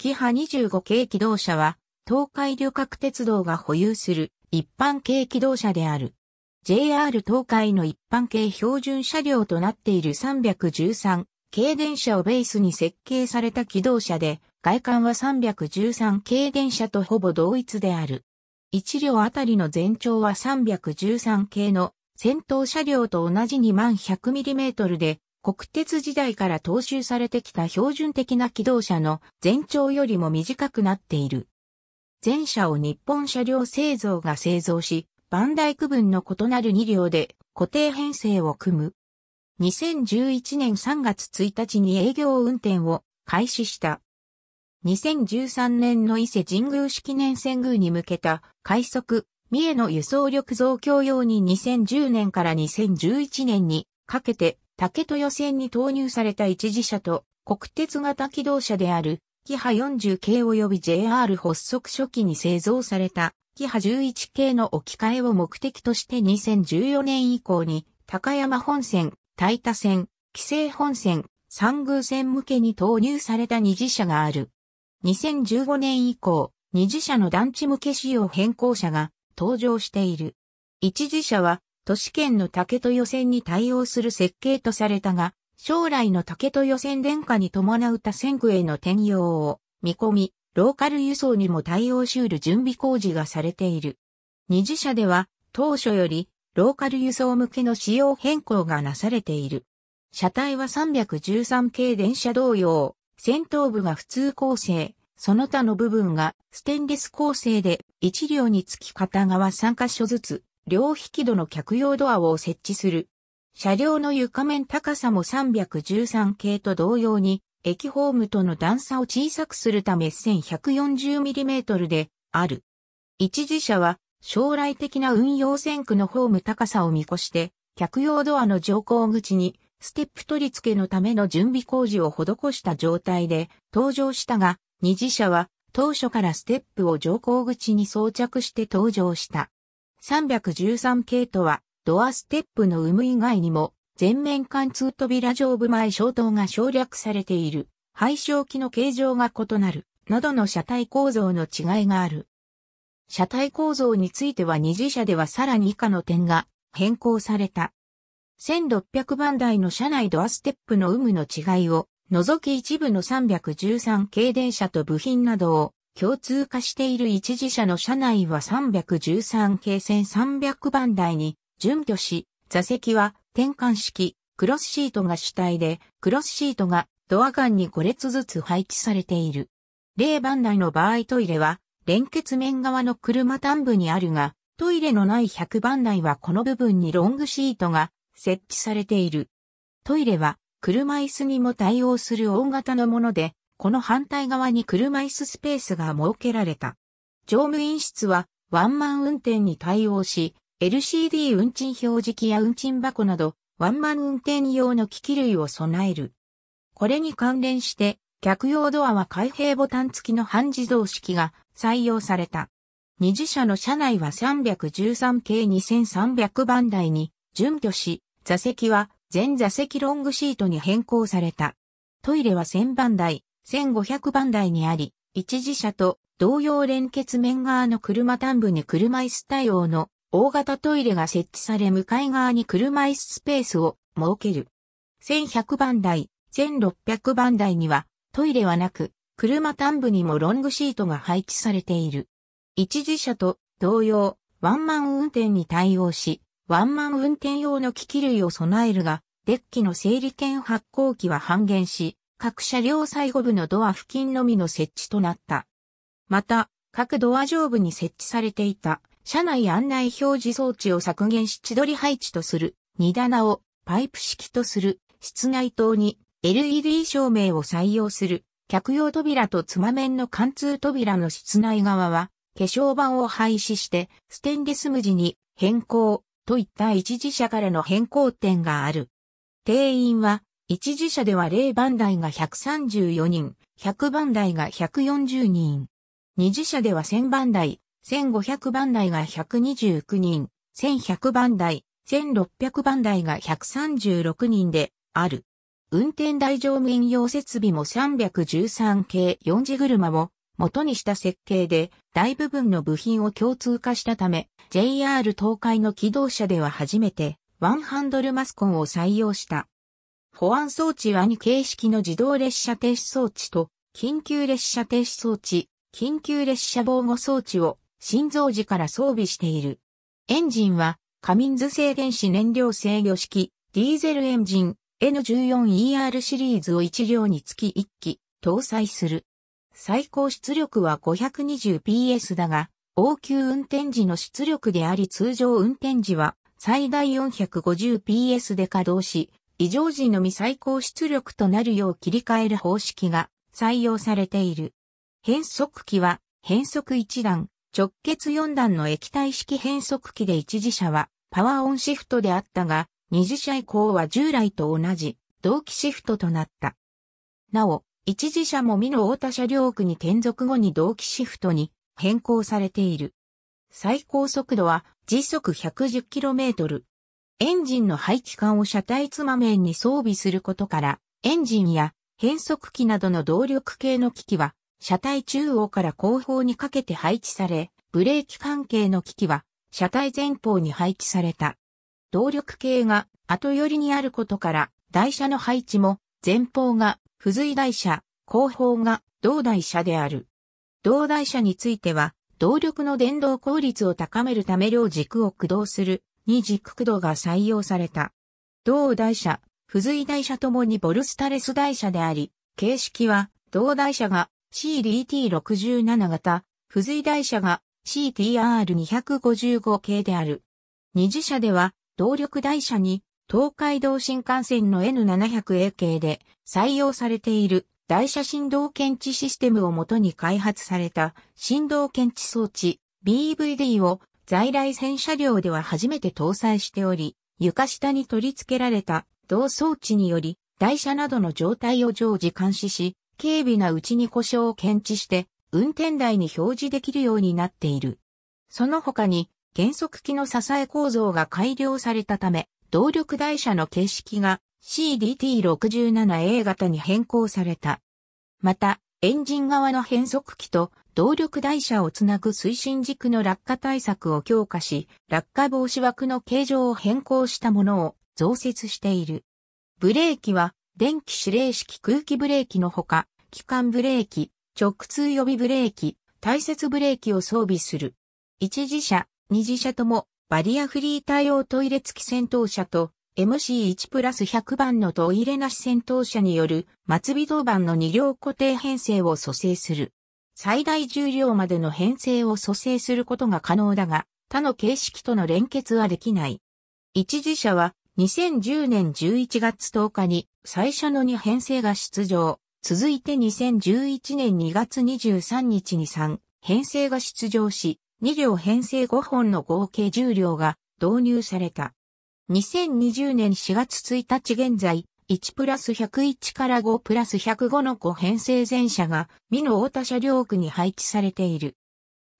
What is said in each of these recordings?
キハ25系機動車は、東海旅客鉄道が保有する一般系機動車である。JR 東海の一般系標準車両となっている313軽電車をベースに設計された機動車で、外観は313軽電車とほぼ同一である。1両あたりの全長は313系の先頭車両と同じ 2100mm で、国鉄時代から踏襲されてきた標準的な機動車の全長よりも短くなっている。全車を日本車両製造が製造し、バンダイ区分の異なる2両で固定編成を組む。2011年3月1日に営業運転を開始した。2013年の伊勢神宮式年遷宮に向けた快速、三重の輸送力増強用に2010年から2011年にかけて竹豊線に投入された一時車と国鉄型機動車である、キハ40系及び JR 発足初期に製造された、キハ11系の置き換えを目的として2014年以降に、高山本線、大田線、紀勢本線、三宮線向けに投入された二次車がある。2015年以降、二次車の団地向け仕様変更車が登場している。一次車は都市圏の竹予選に対応する設計とされたが、将来の竹予選電化に伴う多線区への転用を見込み、ローカル輸送にも対応しうる準備工事がされている。二次社では当初よりローカル輸送向けの仕様変更がなされている。車体は313系電車同様、先頭部が普通構成、その他の部分がステンレス構成で1両につき片側3箇所ずつ両引き戸の客用ドアを設置する。車両の床面高さも313系と同様に、駅ホームとの段差を小さくするため 1140mm である。一時車は将来的な運用線区のホーム高さを見越して、客用ドアの乗降口にステップ取り付けのための準備工事を施した状態で登場したが、二次車は当初からステップを乗降口に装着して登場した。313系とは、ドアステップの有無以外にも、全面貫通扉上部前消灯が省略されている、廃照機の形状が異なる、などの車体構造の違いがある。車体構造については二次車ではさらに以下の点が変更された。1600番台の車内ドアステップの有無の違いを、除き一部の313系電車と部品などを共通化している一時車の車内は313系線300番台に準拠し、座席は転換式、クロスシートが主体で、クロスシートがドア間に5列ずつ配置されている。0番台の場合トイレは、連結面側の車端部にあるが、トイレのない100番台はこの部分にロングシートが設置されている。トイレは、車椅子にも対応する大型のもので、この反対側に車椅子スペースが設けられた。乗務員室はワンマン運転に対応し、LCD 運賃表示器や運賃箱など、ワンマン運転用の機器類を備える。これに関連して、客用ドアは開閉ボタン付きの半自動式が採用された。二次車の車内は313系2300番台に準拠し、座席は全座席ロングシートに変更された。トイレは1000番台、1500番台にあり、一時車と同様連結面側の車端部に車椅子対応の大型トイレが設置され向かい側に車椅子スペースを設ける。1100番台、1600番台にはトイレはなく、車端部にもロングシートが配置されている。一時車と同様、ワンマン運転に対応し、ワンマン運転用の機器類を備えるが、デッキの整理券発行機は半減し、各車両最後部のドア付近のみの設置となった。また、各ドア上部に設置されていた車内案内表示装置を削減し千鳥配置とする荷棚をパイプ式とする室内灯に LED 照明を採用する客用扉とつま面の貫通扉の室内側は化粧板を廃止してステンレス無地に変更といった一時車からの変更点がある。定員は一時社では0番台が134人、100番台が140人。二次社では1000番台、1500番台が129人、1100番台、1600番台が136人である。運転台上務用設備も313系4次車を元にした設計で大部分の部品を共通化したため JR 東海の機動車では初めてワンハンドルマスコンを採用した。保安装置は2形式の自動列車停止装置と、緊急列車停止装置、緊急列車防護装置を心臓時から装備している。エンジンは、カミンズ製電子燃料制御式、ディーゼルエンジン N14ER シリーズを1両につき1機搭載する。最高出力は 520PS だが、応急運転時の出力であり通常運転時は最大 450PS で稼働し、異常時のみ最高出力となるよう切り替える方式が採用されている。変速機は変速1段、直結4段の液体式変速機で1次車はパワーオンシフトであったが、2次車以降は従来と同じ同期シフトとなった。なお、一次車も未の太田車両区に転属後に同期シフトに変更されている。最高速度は時速 110km、エンジンの排気管を車体つま面に装備することから、エンジンや変速機などの動力系の機器は、車体中央から後方にかけて配置され、ブレーキ関係の機器は、車体前方に配置された。動力系が後寄りにあることから、台車の配置も、前方が付随台車、後方が同台車である。同台車については、動力の電動効率を高めるため両軸を駆動するに軸駆動が採用された。同台車、付随台車ともにボルスタレス台車であり、形式は同台車が CDT67 型、付随台車が CTR255 系である。二次車では動力台車に東海道新幹線の N700A 系で採用されている台車振動検知システムをもとに開発された振動検知装置 BVD を在来線車両では初めて搭載しており、床下に取り付けられた同装置により、台車などの状態を常時監視し、軽微なうちに故障を検知して、運転台に表示できるようになっている。その他に、減速機の支え構造が改良されたため、動力台車の形式が CDT67A 型に変更された。また、エンジン側の変速機と動力台車をつなぐ推進軸の落下対策を強化し、落下防止枠の形状を変更したものを増設している。ブレーキは、電気指令式空気ブレーキのほか、機関ブレーキ、直通予備ブレーキ、大切ブレーキを装備する。一次車、二次車とも、バリアフリー対応トイレ付き戦闘車と、MC1 プラス100番のトイレなし戦闘車による、末尾銅板の二両固定編成を蘇生する。最大重量までの編成を蘇生することが可能だが、他の形式との連結はできない。一時者は2010年11月10日に最初の2編成が出場。続いて2011年2月23日に3編成が出場し、2両編成5本の合計重量が導入された。2020年4月1日現在、1プラス101から5プラス105の5編成全車が、美濃太田車両区に配置されている。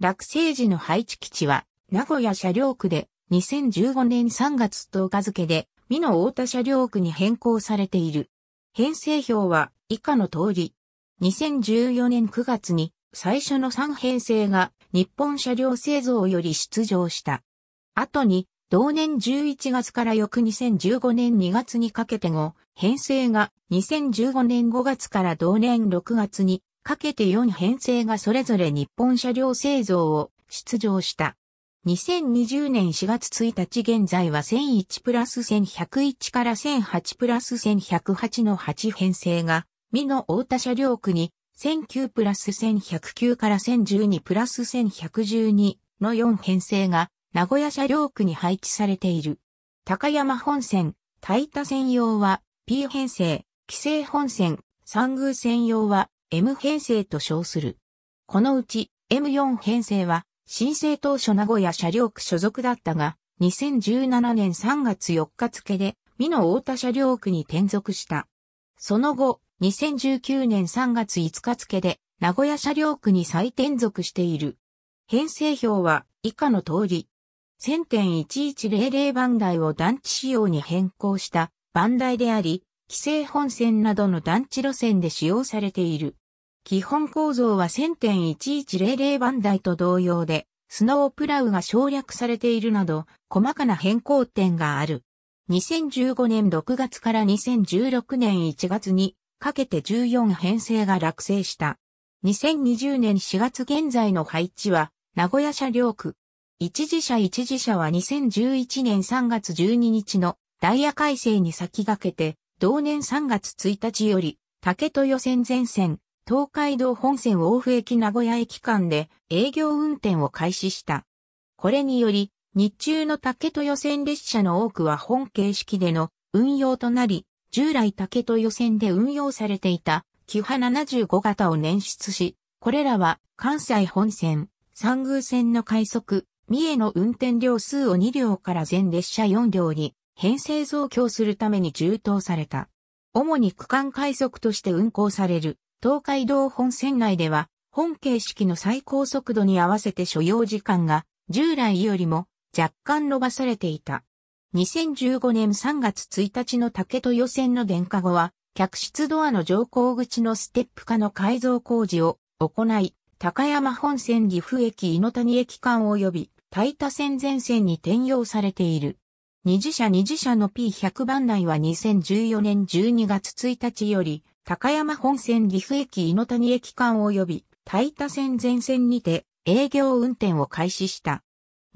落成時の配置基地は、名古屋車両区で、2015年3月10日付で、美濃太田車両区に変更されている。編成表は、以下の通り。2014年9月に、最初の3編成が、日本車両製造より出場した。後に、同年11月から翌2015年2月にかけて5、編成が2015年5月から同年6月にかけて4編成がそれぞれ日本車両製造を出場した。2020年4月1日現在は1001プラス1101から1008プラス1108の8編成が、美の大田車両区に1009プラス1109から1012プラス1112の4編成が名古屋車両区に配置されている。高山本線、大田専用は P 編成、規制本線、三宮専用は M 編成と称する。このうち M4 編成は申請当初名古屋車両区所属だったが、2017年3月4日付で、美濃大田車両区に転属した。その後、2019年3月5日付で、名古屋車両区に再転属している。編成表は以下の通り、1000.1100番台を団地仕様に変更した番台であり、規制本線などの団地路線で使用されている。基本構造は1000.1100番台と同様で、スノープラウが省略されているなど、細かな変更点がある。2015年6月から2016年1月にかけて14編成が落成した。2020年4月現在の配置は、名古屋車両区、一時社一時社は2011年3月12日のダイヤ改正に先駆けて、同年3月1日より、竹豊線全線、東海道本線大府駅名古屋駅間で営業運転を開始した。これにより、日中の竹豊線列車の多くは本形式での運用となり、従来竹豊線で運用されていた、キハ75型を捻出し、これらは関西本線、三宮線の快速、三重の運転量数を2両から全列車4両に編成増強するために充当された。主に区間快速として運行される東海道本線内では本形式の最高速度に合わせて所要時間が従来よりも若干伸ばされていた。2015年3月1日の竹予選の電化後は客室ドアの乗降口のステップ化の改造工事を行い、高山本線岐阜駅井の谷駅間及び対多線前線に転用されている。二次車二次車の P100 番内は2014年12月1日より、高山本線岐阜駅井の谷駅間及び、対多線前線にて営業運転を開始した。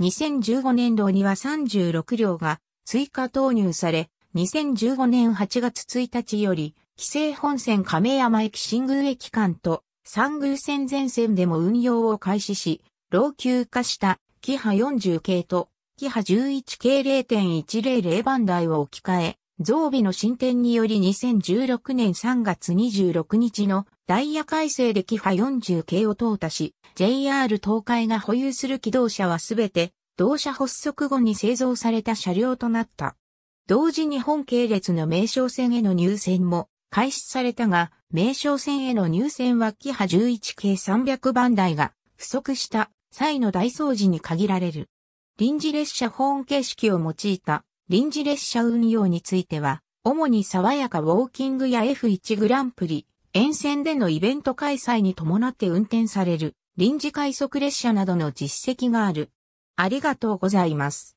2015年度には36両が追加投入され、2015年8月1日より、紀勢本線亀山駅新宮駅間と、三宮線全線でも運用を開始し、老朽化したキハ40系と、キハ11系0.100番台を置き換え、増備の進展により2016年3月26日のダイヤ改正でキハ40系を淘汰し、JR 東海が保有する機動車はすべて、同社発足後に製造された車両となった。同時に本系列の名称線への入線も開始されたが、名称線への入線はキハ11系300番台が不足した際の大掃除に限られる。臨時列車ホー形式を用いた臨時列車運用については、主に爽やかウォーキングや F1 グランプリ、沿線でのイベント開催に伴って運転される臨時快速列車などの実績がある。ありがとうございます。